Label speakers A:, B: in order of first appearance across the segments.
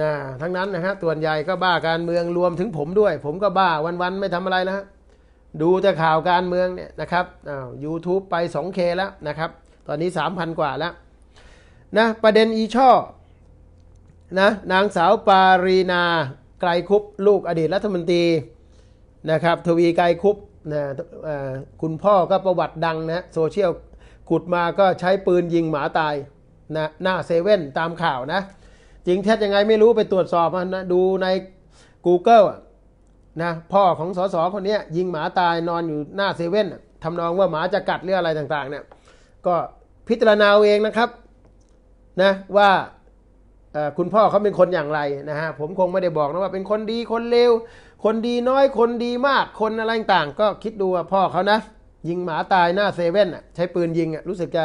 A: นะทั้งนั้นนะฮะส่วนใหญ่ก็บ้าการเมืองรวมถึงผมด้วย ผมก็บ้าวัน ๆ ไม่ทำอะไรแล้วะดูแต่ข่าวการเมืองเนี่ยนะครับอ่ายูทูบไป 2K แล้วนะครับ ตอนนี้ 3,000 กว่าแล้วนะประเด็นอีช่อนะนางสาวปารีนาไกรคุป ลูกอดีตรัฐมนตรีนะครับทวีไกรคุปนะคุณพ่อก็ประวัติดังนะโซเชียลขุดมาก็ใช้ปืนยิงหมาตายนะหน้าเซเว่นตามข่าวนะจริงแท้ยังไงไม่รู้ไปตรวจสอบมันนะดูใน Google นะพ่อของสสคนนี้ยิงหมาตายนอนอยู่หน้าเซเว่นทำนองว่าหมาจะกัดหรืออะไรต่างๆเนี่ยก็พิจารณาเองนะครับนะว่าคุณพ่อเขาเป็นคนอย่างไรนะฮะผมคงไม่ได้บอกนะว่าเป็นคนดีคนเลวคนดีน้อยคนดีมากคนอะไรต่างก็คิดดูว่าพ่อเขานะยิงหมาตายหน้าเซเว่นใช้ปืนยิงรู้สึกจะ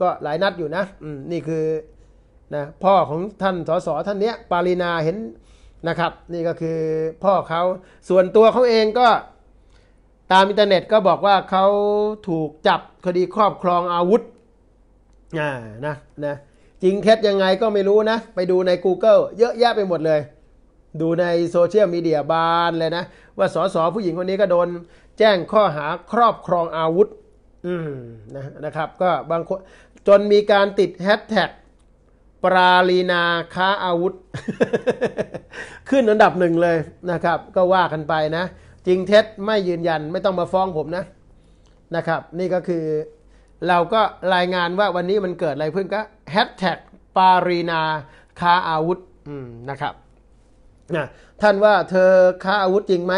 A: ก็หลายนัดอยู่นะนี่คือนะพ่อของท่านสสท่านเนี้ย ปารีนาเห็นนะครับ นี่ก็คือพ่อเขา ส่วนตัวเขาเองก็ ตามอินเทอร์เน็ตก็บอกว่าเขาถูกจับคดีครอบครองอาวุธอ่านะนะจริงเท็จยังไงก็ไม่รู้นะ ไปดูใน Google เยอะแยะไปหมดเลย ดูในโซเชียลมีเดียบานเลยนะ ว่าสส ผู้หญิงคนนี้ก็โดนแจ้งข้อหาครอบครองอาวุธ อืมนะนะครับ ก็บางคนจนมีการติดแฮชแท็กปราลีนาค้าอาวุธ ขึ้นอันดับหนึ่งเลยนะครับ ก็ว่ากันไปนะ จริงเท็จไม่ยืนยันไม่ต้องมาฟ้องผมนะนะครับ นี่ก็คือเราก็รายงานว่าวันนี้มันเกิดอะไรขึ้นก็แฮชแท็กปารีนาค้าอาวุธนะครับนะท่านว่าเธอค้าอาวุธจริงไหม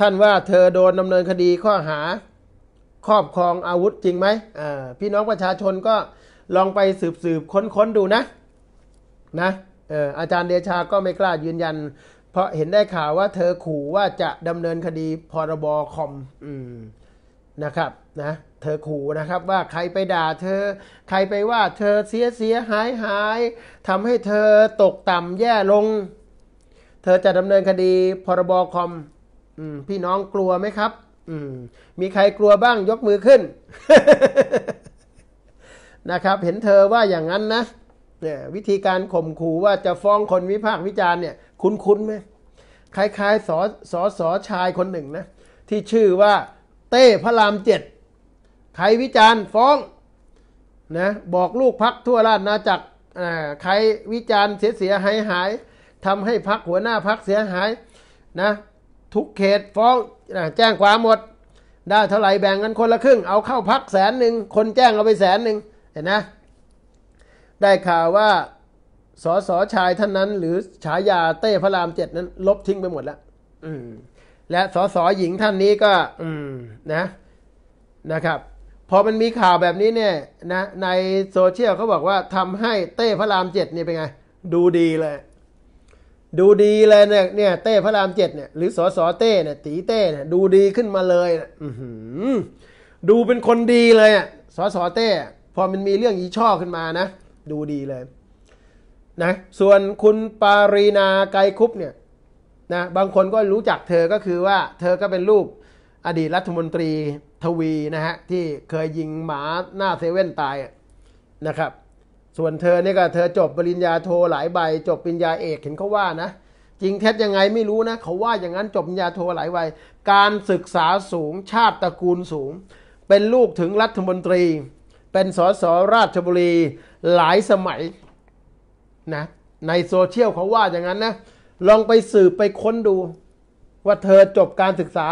A: ท่านว่าเธอโดนดำเนินคดีข้อหาครอบครองอาวุธจริงไหมพี่น้องประชาชนก็ลองไปสืบสืบค้นๆดูนะนะอาจารย์เดชาก็ไม่กล้ายืนยัน เพราะเห็นได้ข่าวว่าเธอขู่ว่าจะดำเนินคดีพรบคอมนะครับ นะเธอขู่นะครับ ว่าใครไปด่า เธอใครไปว่าเธอเสียเสียหายหายทำให้เธอตกต่ำแย่ลง เธอจะดำเนินคดีพรบคอมพี่น้องกลัวไหมครับมีใครกลัวบ้างยกมือขึ้นนะครับเห็นเธอว่าอย่างนั้นนะเนี่ยวิธีการข่มขู่ว่าจะฟ้องคนวิพากษ์วิจารณ์เนี่ยคุ้นคุ้นไหมคล้ายๆสอสอสอชายคนหนึ่งนะที่ชื่อว่าเต้พระรามเจ็ดใครวิจารณ์ฟ้องนะบอกลูกพักทั่วราชนาจักรใครวิจารณ์เสียเสียหายหายทำให้พักหัวหน้าพักเสียหายนะทุกเขตฟ้องแจ้งความหมดได้เท่าไหร่แบ่งกันคนละครึ่ง เอาเข้าพักแสนหนึ่งคนแจ้งเอาไปแสนหนึ่งเห็นนะ ได้ข่าวว่าสอสอชายท่านนั้น หรือฉายาเต้พระรามเจ็ดนั้นลบทิ้งไปหมดแล้ว และสอสอหญิงท่านนี้ก็ อืมนะนะครับ พอมันมีข่าวแบบนี้เนี่ย นะ ในโซเชียลเขาบอกว่าทำให้เต้พระรามเจ็ดเนี่ยเป็นไง ดูดีเลย ดูดีเลยเนี่ยเนี่ย เต้พระรามเจ็ดเนี่ยหรือสอสอเต้เนี่ยตีเต้เนี่ยดูดีขึ้นมาเลยนะดูเป็นคนดีเลยอ่ะสอสอเต้พอมันมีเรื่องอีช่อขึ้นมานะดูดีเลยนะส่วนคุณปารีนาไกคุปเนี่ยนะบางคนก็รู้จักเธอก็คือว่า เธอก็เป็นลูกอดีตรัฐมนตรีทวีนะฮะที่เคยยิงหมาหน้าเซเว่นตายนะครับ ส่วนเธอเนี่ยก็เธอจบปริญญาโทหลายใบ จบปริญญาเอกเห็นเขาว่านะจริงเท็จยังไงไม่รู้นะเขาว่าอย่างนั้นจบปริญญาโทหลายใบการศึกษาสูงชาติตระกูลสูง เป็นลูกถึงรัฐมนตรีเป็นสสราชบุรีหลายสมัยนะในโซเชียลเขาว่าอย่างนั้นนะ ลองไปสืบไปค้นดู ว่าเธอจบการศึกษา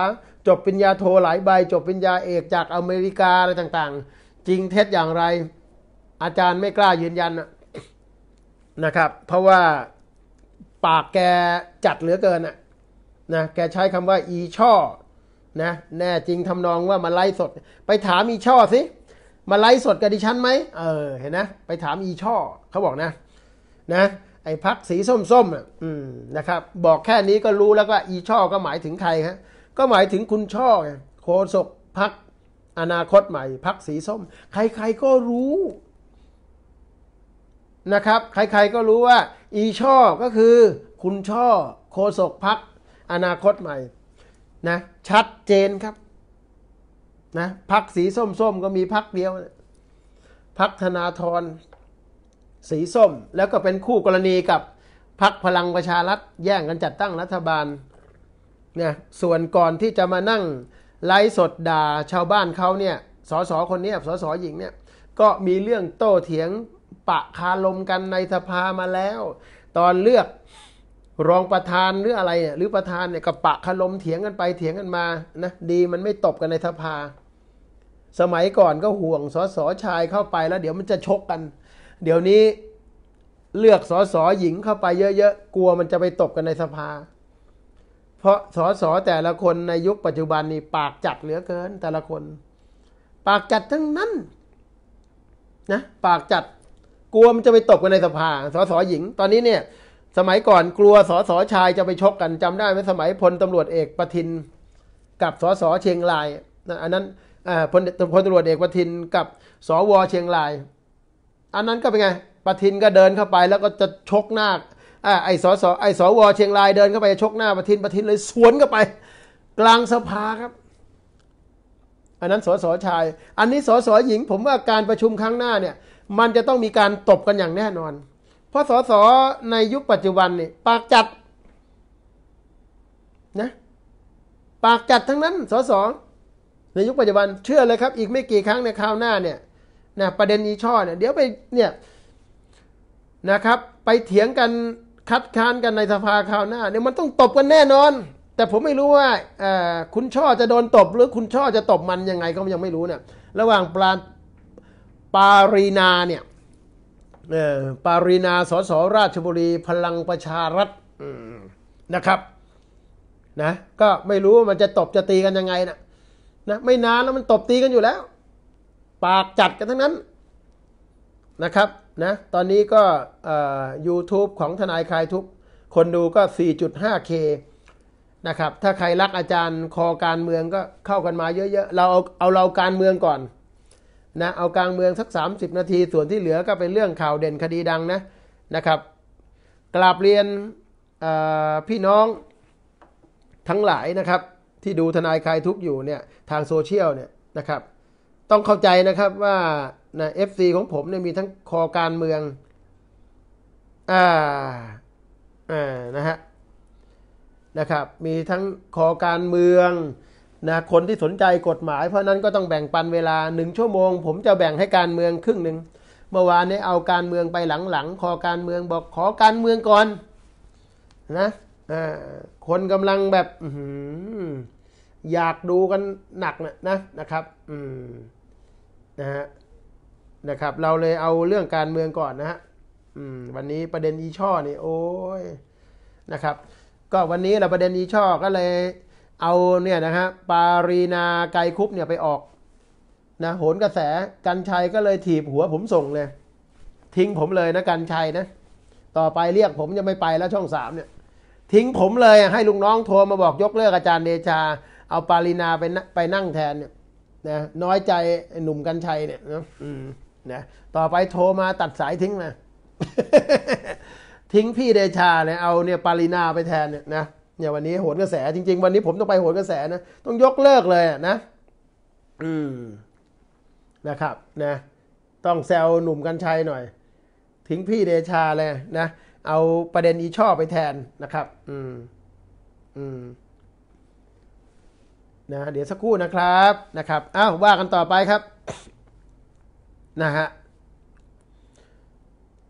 A: จบปริญญาโทหลายใบ จบปริญญาเอกจากอเมริกาอะไรต่างๆ จริงเท็จอย่างไร อาจารย์ไม่กล้ายืนยันนะครับ เพราะว่าปากแกจัดเหลือเกินนะแกใช้คำว่า อีช่อนะแน่จริงทำนองว่ามาไล่สด ไปถามอีช่อสิมาไลฟ์สดกับดิฉันไหมเออ เห็นนะ ไปถามอีช่อ เขาบอกนะ นะ ไอ้พักสีส้มๆอ่ะนะครับ บอกแค่นี้ก็รู้แล้วก็อีช่อก็หมายถึงใครฮะก็หมายถึงคุณช่อไงโคศกพักอนาคตใหม่พักสีส้ม ใครๆ ก็รู้นะครับ ใครๆก็รู้ว่าอีช่อก็คือ คุณช่อโคศกพักอนาคตใหม่ นะชัดเจนครับนะพักสีส้ม ๆ ก็มีพักเดียวพักธนาธรสีส้มแล้วก็เป็นคู่กรณีกับพักพลังประชารัฐแย่งกันจัดตั้งรัฐบาลเนี่ยส่วนก่อนที่จะมานั่งไลฟ์สดด่า ชาวบ้านเขาเนี่ยสสคนนี้สสหญิงเนี่ย ก็มีเรื่องโต้เถียงปะคาลมกันในสภามาแล้ว ตอนเลือกรองประธานหรืออะไรเนี่ยหรือประธานเนี่ยกับปะคาลมเถียงกันไปเถียงกันมานะดีมันไม่ตบกันในสภาสมัยก่อนก็ห่วงสสชายเข้าไปแล้วเดี๋ยวมันจะชกกัน เดี๋ยวนี้เลือกสสหญิงเข้าไปเยอะๆกลัวมันจะไปตบกันในสภา เพราะสสแต่ละคนในยุคปัจจุบันนี่ปากจัดเหลือเกินแต่ละคน ปากจัดทั้งนั้นนะ ปากจัดกลัวมันจะไปตบกันในสภาสสหญิงตอนนี้เนี่ย สมัยก่อนกลัวสสชายจะไปชกกัน จำได้ไหมสมัยพลตำรวจเอกประทิน กับสสเชียงรายนะอันนั้นพลพลตำรวจเอกประทินกับสวเชียงราย อันนั้นก็เป็นไง ประทินก็เดินเข้าไป แล้วก็จะชกหน้าไอ้สสไอ้สวเชียงรายเดินเข้าไปชกหน้าประทินประทินเลยสวนเข้าไป กลางสภาครับอันนั้น สสชาย อันนี้สสหญิง ผมว่าการประชุมครั้งหน้าเนี่ยมันจะต้องมีการตบกันอย่างแน่นอน เพราะสสในยุคปัจจุบันนี่ปากจัดนะปากจัดทั้งนั้นสสในยุคปัจจุบันเชื่อเลยครับอีกไม่กี่ครั้งในคราวหน้า เนี่ยนะประเด็นอีช่อเนี่ยเดี๋ยวไปเนี่ยนะครับ ไปเถียงกันคัดค้านกันในสภาคราวหน้า เนี่ยมันต้องตบกันแน่นอน แต่ผมไม่รู้ว่าคุณช่อจะโดนตบ หรือคุณช่อจะตบมันยังไง ก็ยังไม่รู้เนี่ยระหว่างปราปารีนาเนี่ยปารีนาสสราชบุรีพลังประชารัฐนะครับนะก็ไม่รู้ว่ามันจะตบจะตีกันยังไงนะนะไม่นานแล้วมันตบตีกันอยู่แล้ว ปากจัดกันทั้งนั้นนะครับนะ ตอนนี้ก็ยูทูบของทนายคลายทุกคนดูก็ 4.5K นะครับถ้าใครรักอาจารย์คอการเมืองก็เข้ากันมาเยอะๆเราเอาเอาเราการเมืองก่อนนะเอากลางเมืองสัก 30 นาทีส่วนที่เหลือก็เป็นเรื่องข่าวเด่นคดีดังนะนะครับกราบเรียนพี่น้องทั้งหลายนะครับที่ดูทนายคลายทุกอยู่เนี่ยทางโซเชียลเนี่ยนะครับ ต้องเข้าใจนะครับว่านเอฟซีของผมเนี่ยมีทั้งคอการเมืองอ่าอ่านะฮะนะครับ มีทั้งคอการเมืองนะคนที่สนใจกฎหมายเพราะนั้นก็ต้องแบ่งปันเวลาหนึ่งชั่วโมงผมจะแบ่งให้การเมืองครึ่งหนึ่งเมื่อวานนี้เอาการเมืองไปหลังๆคอการเมือง บอกขอการเมืองก่อน นะคนกำลังแบบอยากดูกันหนักนะนะนะครับนะฮะนะครับเราเลยเอาเรื่องการเมืองก่อนนะฮะวันนี้ประเด็นอีช่อนี่โอ้ยนะครับ ก็วันนี้เราประเด็นอีช่อก็เลยเอาเนี่ยนะฮะปารีนาไกคุปเนี่ยไปออกนะโหนกระแส กันชัย ก็เลยถีบหัวผมส่งเลย ทิ้งผมเลยนะกันชัยนะ ต่อไปเรียกผมจะไม่ไปแล้วช่องสามเนี่ยทิ้งผมเลย ให้ลุงน้องโทรมาบอกยกเลิกอาจารย์เดชา เอาปารีนาไปไปนั่งแทนเนี่ยนน้อยใจหนุ่มกัญชัยเนี่ยนะนะต่อไปโทรมาตัดสายทิ้งนะทิ้งพี่เดชาเนี่ยเอาเนี่ย ปารีนาไปแทนเนี่ยนะเนี่ยวันนี้โหนกระแส จริง ๆ วันนี้ผมต้องไปโหนกระแสนะต้องยกเลิกเลยนะอืมนะครับ นะ ต้องแซวหนุ่มกัญชัยหน่อย ทิ้งพี่เดชาเลยนะเอาประเด็นอีช่อไปแทนนะครับ อืม อืม นะ เดี๋ยวสักครู่นะครับ นะครับ อ้าวว่ากันต่อไปครับ นะฮะ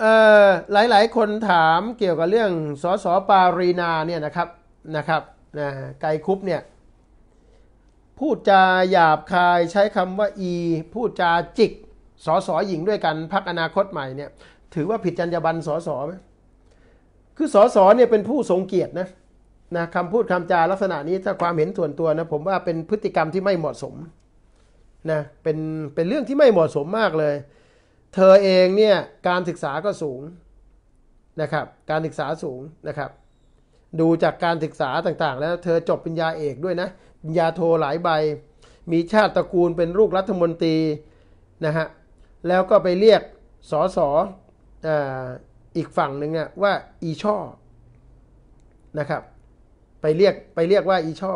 A: เอ่อ หลายๆ คนถามเกี่ยวกับเรื่อง สส ปารีนาเนี่ยนะครับ นะครับนะไกคุปเนี่ย พูดจาหยาบคายใช้คำว่า อี พูดจาจิก สส หญิงด้วยกันพักอนาคตใหม่ เนี่ย ถือว่าผิดจรรยาบรรณ สสไหมคือสสเนี่ยเป็นผู้ทรงเกียรตินะนะคำพูดคำจาลักษณะนี้ ถ้าความเห็นส่วนตัวนะผมว่าเป็นพฤติกรรมที่ไม่เหมาะสมนะ เป็นเป็นเรื่องที่ไม่เหมาะสมมากเลย เธอเองเนี่ยการศึกษาก็สูงนะครับ การศึกษาสูงนะครับ ดูจากการศึกษาต่าง ๆ แล้ว เธอจบปริญญาเอกด้วยนะปริญญาโทหลายใบ มีชาติตระกูลเป็นลูกรัฐมนตรีนะฮะแล้วก็ไปเรียกสอสออีกฝั่งหนึ่งเนี่ยว่า อีช่อ นะครับ ไปเรียกไปเรียกว่า อีช่อ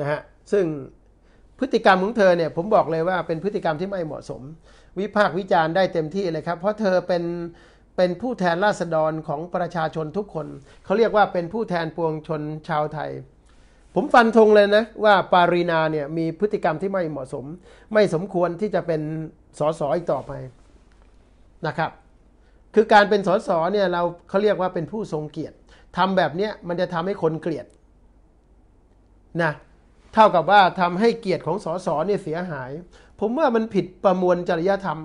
A: นะฮะซึ่งพฤติกรรมของเธอเนี่ย ผมบอกเลยว่าเป็นพฤติกรรมที่ไม่เหมาะสม วิพากษ์วิจารณ์ได้เต็มที่เลยครับ เพราะเธอเป็นเป็นผู้แทนราษฎรของประชาชนทุกคนเขาเรียกว่าเป็นผู้แทนปวงชนชาวไทย ผมฟันธงเลยนะว่า ปารีนาเนี่ยมีพฤติกรรมที่ไม่เหมาะสม ไม่สมควรที่จะเป็นสสอีกต่อไปนะครับคือการเป็นสสเนี่ยเราเขาเรียกว่าเป็นผู้ทรงเกียรติทำแบบเนี้ยมันจะทำให้คนเกลียดนะเท่ากับว่าทำให้เกียรติของสสเนี่ยเสียหาย ผมว่ามันผิดประมวลจริยธรรม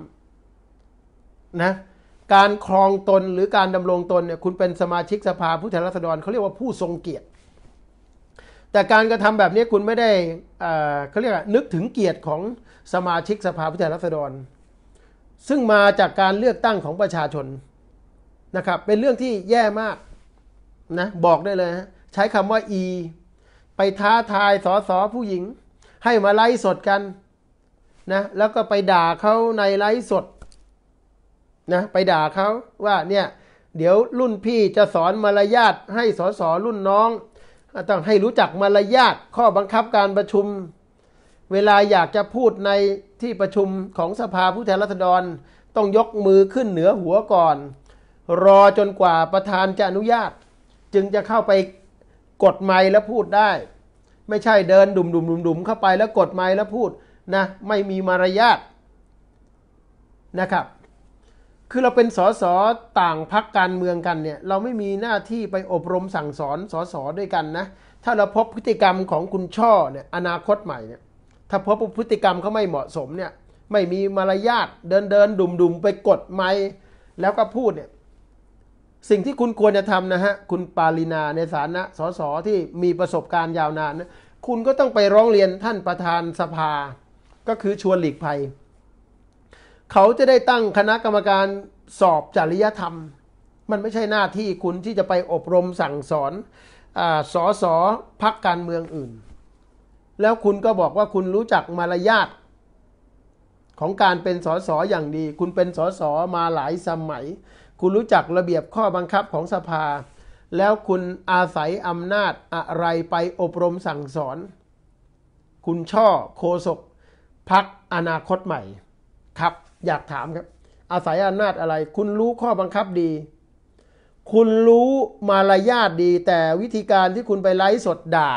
A: นะการครองตนหรือการดำรงตนเนี่ยคุณเป็นสมาชิกสภาผู้แทนราษฎรเขาเรียกว่าผู้ทรงเกียรติ แต่การกระทำแบบนี้คุณไม่ได้เขาเรียกนึกถึงเกียรติของสมาชิกสภาผู้แทนราษฎรซึ่งมาจากการเลือกตั้งของประชาชน นะครับ เป็นเรื่องที่แย่มากนะ บอกได้เลยใช้คำว่า อี ไปท้าทายสอสอผู้หญิง ให้มาไล่สดกัน นะ แล้วก็ไปด่าเขาในไล่สด นะ ไปด่าเขาว่าเนี่ย เดี๋ยวรุ่นพี่จะสอนมารยาทให้สอสอรุ่นน้องต้อง ให้รู้จักมารยาทข้อบังคับการประชุมเวลาอยากจะพูดในที่ประชุมของสภาผู้แทนราษฎร ต้องยกมือขึ้นเหนือหัวก่อน รอจนกว่าประธานจะอนุญาต จึงจะเข้าไป กดไม้แล้วพูดได้ ไม่ใช่เดินดุมดุมดุมดุมเข้าไปแล้วกดไม้แล้วพูดนะไม่มีมารยาทนะครับ คือเราเป็นสสต่างพักการเมืองกันเนี่ยเราไม่มีหน้าที่ไปอบรมสั่งสอนสสด้วยกันนะ ถ้าเราพบพฤติกรรมของคุณช่อเนี่ยอนาคตใหม่เนี่ยถ้าพบพฤติกรรมเขาไม่เหมาะสมเนี่ยไม่มีมารยาทเดินเดิน ดุมดุมไปกดไม้แล้วก็พูดเนี่ยสิ่งที่คุณควรจะทำนะฮะ คุณปาลินาในฐานะสสที่มีประสบการณ์ยาวนานนะคุณก็ต้องไปร้องเรียนท่านประธานสภาก็คือชวนหลีกภัย เขาจะได้ตั้งคณะกรรมการสอบจริยธรรม มันไม่ใช่หน้าที่คุณที่จะไปอบรมสั่งสอนอสอสอพักการเมืองอื่นแล้วคุณก็บอกว่าคุณรู้จักมารยาท ของการเป็นสสอย่างดี คุณเป็นสสมาหลายสมัย คุณรู้จักระเบียบข้อบังคับของสภา แล้วคุณอาศัยอำนาจอะไรไปอบรมสั่งสอน คุณช่อโคศกพักอนาคตใหม่ ครับ อยากถามครับ อาศัยอำนาจอะไร คุณรู้ข้อบังคับดี คุณรู้มารยาทดี แต่วิธีการที่คุณไปไลฟ์สดด่า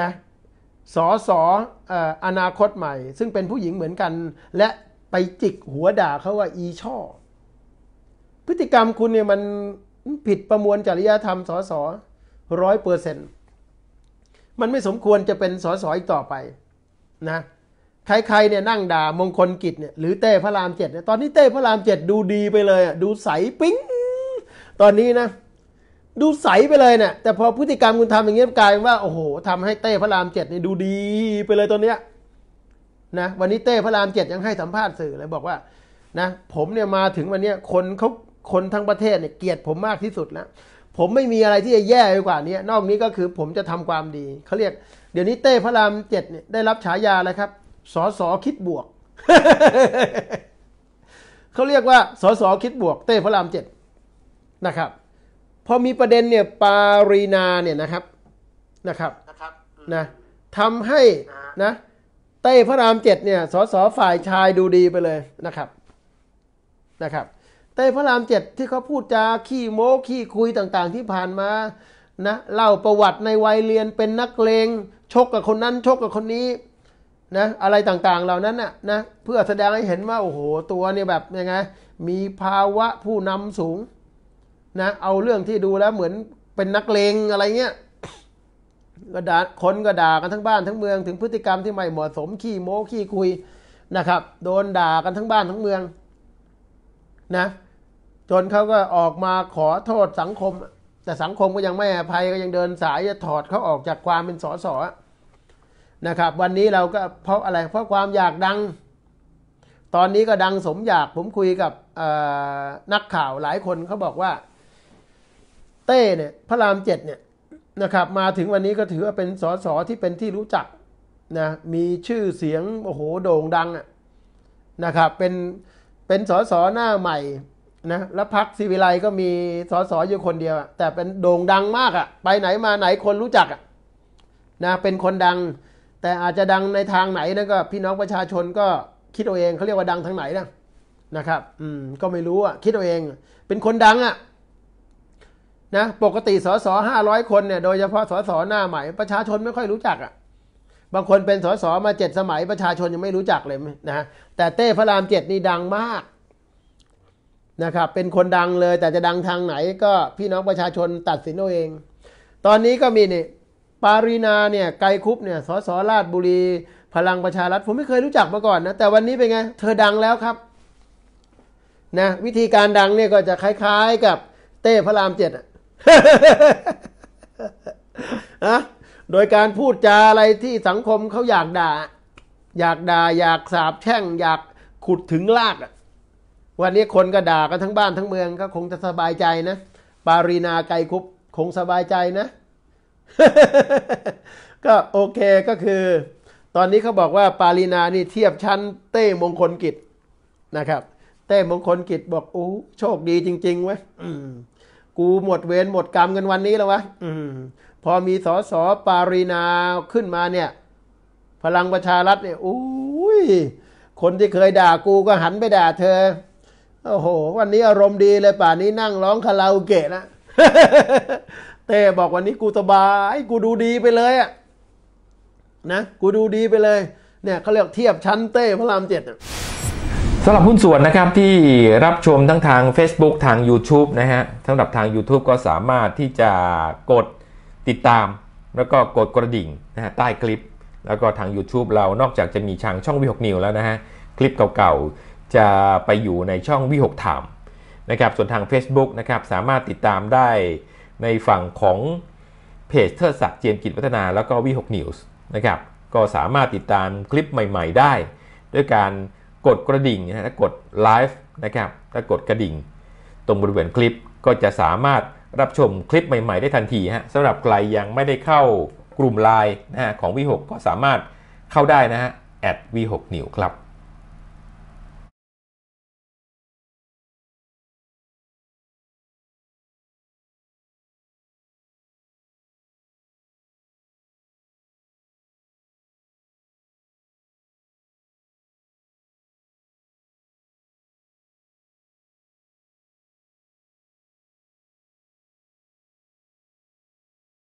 A: นะสอสออนาคตใหม่ ซึ่งเป็นผู้หญิงเหมือนกัน และไปจิกหัวด่าเขาว่าอีช่อ พฤติกรรมคุณเนี่ยมันผิดประมวลจริยธรรมสอสอร้อยเปอร์เซ็นต์มันไม่สมควรจะเป็นสอสออีกต่อไป นะใครๆเนี่ยนั่งด่ามงคลกิจเนี่ยหรือเต้พระรามเจ็ดเนี่ยตอนนี้เต้พระรามเจ็ดดูดีไปเลยอ่ะดูใส ปิ๊ง ตอนนี้นะดูใสไปเลยเนี่ยแต่พอพฤติกรรมคุณทำอย่างเงี้ยกลายว่าโอ้โห ทำให้เต้พระรามเจ็ดนี่ดูดีไปเลยตอนเนี้ยนะ วันนี้เต้พระรามเจ็ดยังให้สัมภาษณ์สื่อเลยบอกว่านะผมเนี่ยมาถึงวันเนี้ยคนเขาคนทั้งประเทศเนี่ยเกลียดผมมากที่สุดแล้วผมไม่มีอะไรที่จะแย่กว่านี้นอกนี้ก็คือ ผมจะทำความดีเขาเรียก เดี๋ยวนี้ เต้พระรามเจ็ดเนี่ยได้รับฉายาอะไรครับสอสอคิดบวกเขาเรียกว่าสอสอคิดบวก เต้พระรามเจ็ดนะครับพอมีประเด็นเนี่ยปารีนาเนี่ยนะครับนะครับนะทำให้ นะ เต้พระรามเจ็ดเนี่ยสสฝ่ายชายดูดีไปเลยนะครับนะครับเต้พระรามเจ็ดที่เขาพูดจาขี้โม้ขี้คุยต่างๆ ที่ผ่านมานะเล่าประวัติในวัยเรียนเป็นนักเลงชกกับคนนั้นชกกับคนนี้นะอะไรต่างๆเหล่านั้นน่ะนะเพื่อแสดงให้เห็นว่าโอ้โหตัวเนี่ยแบบยังไงมีภาวะผู้นำสูงนะเอาเรื่องที่ดูแล้วเหมือนเป็นนักเลงอะไรเงี้ยก็ด่าคนก็ด่ากันทั้งบ้านทั้งเมืองถึงพฤติกรรมที่ไม่เหมาะสมขี้โม้ขี้คุยนะครับ โดนด่ากันทั้งบ้านทั้งเมืองนะ จนเขาก็ออกมาขอโทษสังคม แต่สังคมก็ยังไม่อภัยก็ยังเดินสายจะถอดเขาออกจากความเป็นสอสอนะครับ วันนี้เราก็เพราะอะไรเพราะความอยากดัง ตอนนี้ก็ดังสมอยากผมคุยกับนักข่าวหลายคนเขาบอกว่าเต้เนี่ยพระรามเจ็ดเนี่ยนะครับมาถึงวันนี้ก็ถือว่าเป็นสสที่เป็นที่รู้จักนะ มีชื่อเสียงโอ้โห โด่งดังอ่ะนะครับ เป็นเป็นสสหน้าใหม่นะแล้วพักศิวิไลก็มีสสอยู่คนเดียวแต่เป็นโด่งดังมากอ่ะไปไหนมาไหนคนรู้จักอ่ะนะเป็นคนดัง แต่อาจจะดังในทางไหนนั่นก็พี่น้องประชาชนก็คิดเอาเองเขาเรียกว่าดังทางไหน นะนะครับ อืมก็ไม่รู้อ่ะคิดเอาเอง เป็นคนดังอ่ะนะปกติสสห้าร้อยคนเนี่ยโดยเฉพาะสสหน้าใหม่ประชาชนไม่ค่อยรู้จักอะ่ะบางคนเป็นสสมาเจ็ดสมัยประชาชนยังไม่รู้จักเลยนะแต่เต้พระรามเจ็ดนี่ดังมากนะครับ เป็นคนดังเลย แต่จะดังทางไหนก็พี่น้องประชาชนตัดสินเอาเอง ตอนนี้ก็มีนี่ปารีนาเนี่ยไกลคุปเนี่ยสสราชบุรี พลังประชารัฐผมไม่เคยรู้จักมาก่อนนะแต่วันนี้เป็นไง เธอดังแล้วครับนะวิธีการดังเนี่ยก็จะคล้ายๆ กับ เต้พระรามเจ็ดอะะ โดยการพูดจาอะไรที่สังคมเขาอยากด่า อยากด่าอยากสาบแช่งอยากขุดถึงลากวันนี้คนก็ด่ากันทั้งบ้านทั้งเมืองก็คงจะสบายใจนะปารีนาไกรคุบคงสบายใจนะ ก็โอเคก็คือ ตอนนี้เขาบอกว่าปารีนานี่เทียบชั้น เต้มงคลกิจนะครับ เต้มงคลกิจ บอกโอ้โชคดีจริงๆเว้ยกูหมดเวรหมดกรรมเงินวันนี้แล้ววะอืพอมีสอสอปารีนาขึ้นมาเนี่ย พลังประชารัฐเนี่ยอุ้ยคนที่เคยด่ากูก็หันไปด่าเธอ โอ้โห วันนี้อารมณ์ดีเลยป่านนี้นั่งร้องคาราโอเกะนะเต้บอกวันนี้กูสบาย กูดูดีไปเลยอะนะกูดูดีไปเลย เนี่ยเขาเรียกเทียบชั้นเต้พระรามเจ็ดสำหรับหุ้นส่วนนะครับที่รับชมทั้งทาง Facebook ทาง y o u t u นะฮะสำหรับทาง YouTube ก็สามารถที่จะกดติดตาม แล้วก็กดกระดิ่งนะฮะใต้คลิป แล้วก็ทาง YouTube เรานอกจากจะมีช่างช่องวิหกนิวแล้วนะฮะคลิปเก่าๆจะไปอยู่ในช่องวิหกถามนะครับส่วนทาง Facebook นะครับสามารถติดตามได้ในฝั่งของเพจเทิดศักดิ์เจียมกิจ วัฒนาแล้วก็วิหกนิวส์นะครับก็สามารถติดตามคลิปใหม่ๆ ได้ ด้วยการกดกระดิ่งนะฮะกดไลฟ์นะครับถ้ากดกระดิ่ง ตรงบริเวณคลิป ก็จะสามารถรับชมคลิปใหม่ ๆ ได้ทันทีฮะสำหรับใครยังไม่ได้เข้ากลุ่มไลน์นะฮะของ V6 ก็สามารถเข้าได้นะฮะ v6new ครับ